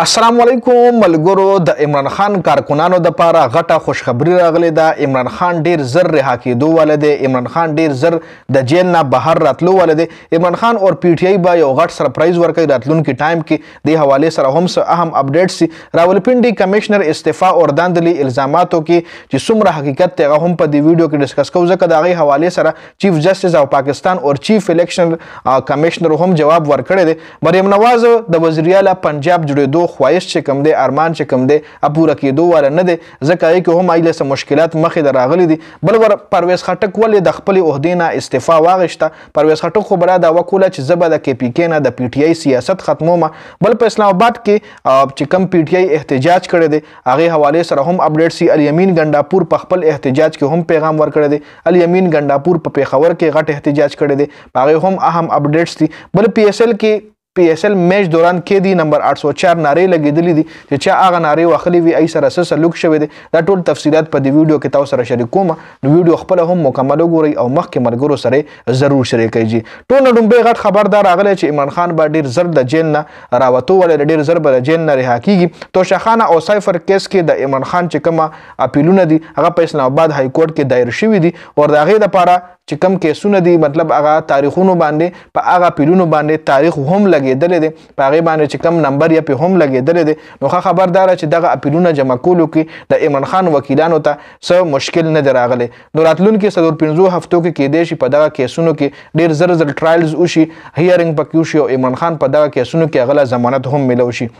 السلام علیکم ملګرو د عمران خان کارکونانو د پاره غټه خوشخبری راغلی ده عمران خان ډیر زر رها کېدو والے دی عمران خان ډیر زر د جیل نه بهر راتلو والے دی عمران خان او پی ټی آی به یو غټ سرپرایز ورکړي راتلونکي ټایم کې د حواله سره هم سه اهم اپډیټس سي راولپنډي کمشنر استعفا او داندلی الزاماتو کې چې څومره حقیقت ته هم په دې ویډیو کې ډیسکس کوو ځکه د هغه حواله سره چیف جسټس او پاکستان او چیف الیکشن کمشنر هم جواب ورکړی دی مریم نواز د وزیراعلی پنجاب جوړېدو خواهش چې کم دی ارمان چې کم دی پوره کېدو واره نه دی ځکه کې هم ایله سم مشکلات مخې ته راغلي دي بل ور پرویز خټک ولې د خپل عہدې نه استعفا واغښته پرویز خټک خو برا دا وکوله چې زبر د کې پی کې نه د پی ټی آی سیاست ختمومه بل په اسلام آباد کې چې کم پی ټی آی احتجاج کړی دی هغه حواله سره هم اپډیټ سی الیمین ګنڈاپور په خپل احتجاج کې هم پیغام ورکړی دی الیمین ګنڈاپور په پیښور کې غټ احتجاج کړی دی هغه هم اهم اپډیټس دي بل پی ایس ایل کې پی ایس ایل میچ دوران کې دی نمبر 804 نارې لګیدلې دي چې چا هغه نارې واخلي وي ای سره سره لوک شوی دی دا ټول تفصيلات په دې ویډیو کې تاسو سره شریکوم نو ویډیو خپل هم مکمل وګورئ او مخکې مرګرو سره ضرور شریک کړئ ټول نډمبه غټ خبردار راغلی چې عمران خان به ډیر زر د جیل نه راوتو ولې ډیر زر به د جیل نه رها کیږي تو شخانه او سایفر کیس کې د عمران خان چې کومه اپیلونه دي هغه په اسلام آباد های کورټ کې دایر شوی دي او د هغه لپاره چې کم کیسونه دي مطلب هغه تاریخونو باندې په هغه پیلونو باندې تاریخ هم لګیدل دي په هغه باندې چې کم نمبر یا په هم لګیدل دي نو خبردار چې دغه اپیلونه جمع کولو کې د ایمن خان وکیلانو ته څه مشکل نه دراغله نو راتلونکو سلور 15 هفتو کې کې دي چې په دغه کیسونو کې ډیر زر زر ټرایلز وشي هیرینګ پکې وشي او ایمن خان په دغه کیسونو کې غلا ضمانت هم ملو شي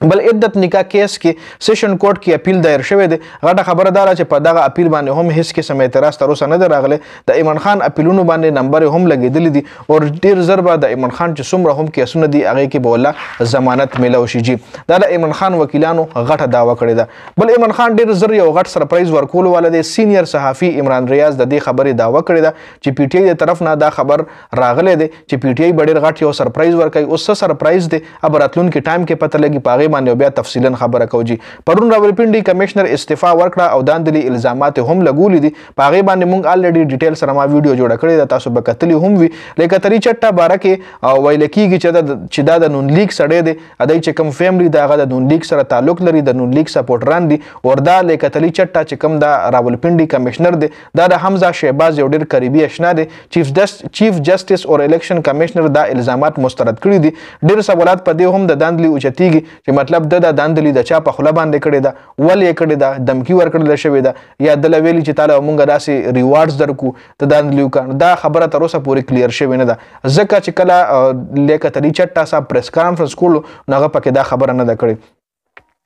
بل عدت نکاح کیس کې سیشن کورټ کې اپیل دایر شوی دی غټه خبره دا چې په دغه اپیل باندې هم هیڅ قسم اعتراض تر اوسه نه دی راغلی د ایمن خان اپیلونو باندې نمبر هم لګیدلی دي او ډیر زر به د ایمن خان چې څومره هم کیسونه دي هغې کې به والله ضمانت میلو شي جی دا د ایمن خان وکیلانو غټه دعوه کړې ده بل ایمن خان ډیر زر یو غټ سرپرایز ورکولو والا دی سینیر صحافي عمران ریاض د دې خبرې دعوه کړې ده چې پی ټی آی د طرف نه دا خبر راغلی دی چې پی ټی آی به ډېر غټ یو سرپرایز ورکوي اوس څه سرپرایز دی اب راتلونکي ټایم کې پته لګي په پاغي باندې بیا تفصیلا خبره کوجی پرون راولپنډي کمشنر استعفا ورکړه او داندلي الزامات هم لګولې دي پاغي باندې مونږ الریډي ډیټیل سره ما ویډیو جوړ کړی دا تاسو به کتلی هم وي لکه تری چټه بارکه ویل کیږي چې دا چې دا د نون لیک سړی دی ادای چې کم فیملی دا غا د نون لیک سره تعلق لري د نون لیک سپورټران دي وردا لکه تلی چټه چې کم دا راولپنډي کمشنر دی دا د حمزه شهباز یو ډیر قریبي آشنا دی چیف جسټ چیف جسټس اور الیکشن کمشنر دا الزامات مسترد کړی دي ډیر سوالات په دې هم د داندلي اوچتیږي چې چې مطلب د د داندلی د چا په خوله باندې کړی دا ول یې کړی دا دمکی ور کړل شوی دا یا د لویلی چې تعالی مونږه داسې ریوارډز درکو ته داندلیو کړه دا خبره تر اوسه پوری کلیر شوی نه ده ځکه چې کله لیکه تری چټا صاحب پریس کانفرنس کولو نو هغه پکې دا خبره نه ده کړې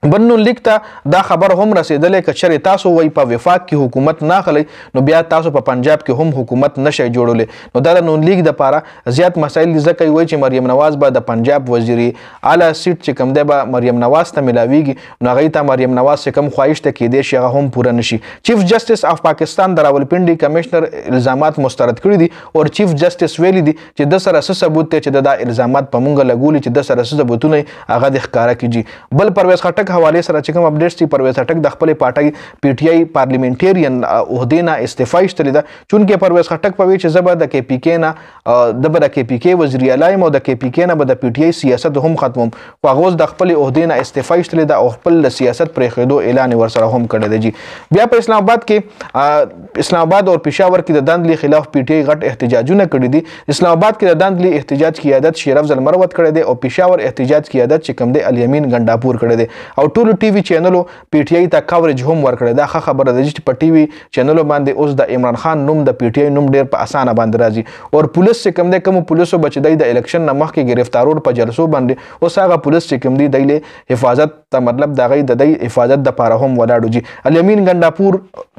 بنو لیک ته دا خبر هم رسیدلې ک چر تاسو وای په وفاق کې حکومت نه خلی نو بیا تاسو په پنجاب کې هم حکومت نشي جوړولې نو دا د نون لیک د پاره زیات مسایل ځکه وای چې مریم نواز به د پنجاب وزیر اعلی سیټ چې کم دی به مریم نواز ته ملاویږي نو هغه ته مریم نواز څخه کم خواهش ته کې دی چې هغه هم پوره نشي چیف جسټس اف پاکستان د راولپنډي کمشنر الزامات مسترد کړی دي او چیف جسټس ویلي دي چې د سره ثبوت ته چې دا الزامات په مونږه لګولي چې د سره ثبوتونه هغه د ښکارا کیږي بل پرویز خټک اٹک حواله سره چې کوم اپډیټس دي پرویز اٹک د خپل پټي پی ټ آی پارلیمنټیرین عہده نه استعفا ایستلې ده چونکې پرویز اٹک په وی چې زبر د کې پی کې نه د بر کې پی کې وزیر اعلی مو د کې پی کې نه به د پی ټ آی سیاست هم ختموم خو غوز د خپل عہده نه استعفا ایستلې ده او خپل سیاست پرې خېدو اعلان ورسره هم کړی دی جی بیا په اسلام آباد کې اسلام آباد او پېښور کې د دندلې خلاف پی ټ آی غټ احتجاجونه کړی دي اسلام آباد کې د دندلې احتجاج قیادت شریف زلمروت کړی دی او پېښور احتجاج قیادت چې کوم دی الیمین ګنداپور کړی دی او ټولو ټي وي چینلو پی ټ آی ته کاورج هم ورکړی دا ښه خبره ده چې په ټي وي چینلو باندې اوس د عمران خان نوم د پی ټ آی نوم ډیر په اسانه باندې راځي او پولیس چې کوم دی کوم پولیسو بچ دی د الیکشن نه مخکې گرفتارور په جلسو باندې اوس هغه پولیس چې کوم دی د حفاظت ته مطلب د غي د حفاظت د پاره هم ولاړو جی الیمین ګنداپور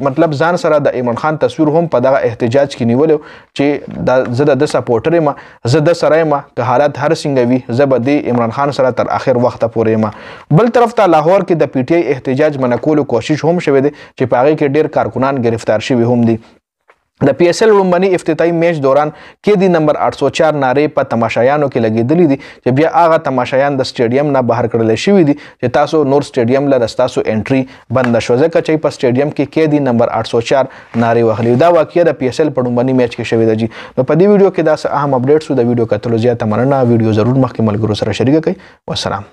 مطلب ځان سره د عمران خان تصویر هم په دغه احتجاج کې نیول چې د زده د سپورټر ما زده سره ما که حالت هر څنګه وي زبه د عمران خان سره تر اخر وخت پورې ما بل طرف ته لاهور کې د پی ټی آی احتجاج منکولو کوشش هم شوه دی چې پاغه کې ډیر کارکونان گرفتار شوی هم دي د پی اس ال رومبني افتتاحي میچ دوران کې دی نمبر 804 ناره په تماشایانو کې لګیدلې دي چې بیا هغه تماشایان د سټیډیم نه بهر کړل شوی دي چې تاسو نور سټیډیم لاره تاسو انټري بند شو ځکه چې په سټیډیم کې کې دی نمبر 804 ناره وغلی دا واقعي د پی اس ال په رومبني میچ کې شوی دی نو په دې ویډیو کې دا اهم اپډیټس د ویډیو کتلو زیاته مننه ویډیو ضرور مخکې ملګرو سره شریک کړئ والسلام